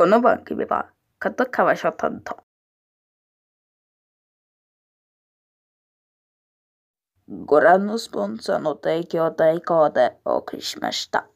この番組は片川書担当。ご覧のスポンサーの提供代行でお送りしました。